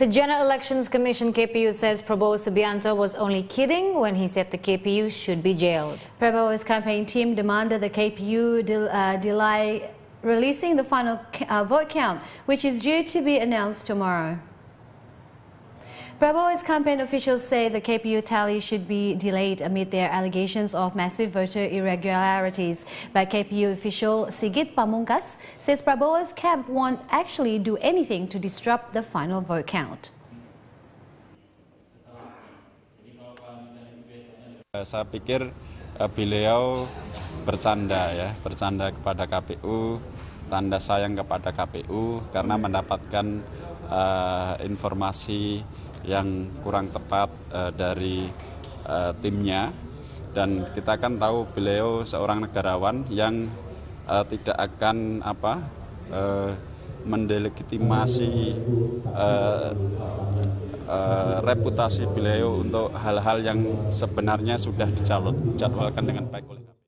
The General Elections Commission KPU says Prabowo Subianto was only kidding when he said the KPU should be jailed. Prabowo's campaign team demanded the KPU del uh, delay releasing the final uh, vote count, which is due to be announced tomorrow. Prabowo's campaign officials say the KPU tally should be delayed amid their allegations of massive voter irregularities. But KPU official Sigit Pamungkas says Prabowo's camp won't actually do anything to disrupt the final vote count. Eh, saya pikir eh, beliau bercanda ya, bercanda kepada KPU, tanda sayang kepada KPU karena mendapatkan uh, informasi yang kurang tepat uh, dari uh, timnya dan kita kan tahu beliau seorang negarawan yang uh, tidak akan apa uh, mendelegitimasi uh, uh, reputasi beliau untuk hal-hal yang sebenarnya sudah dijadwalkan dengan baik oleh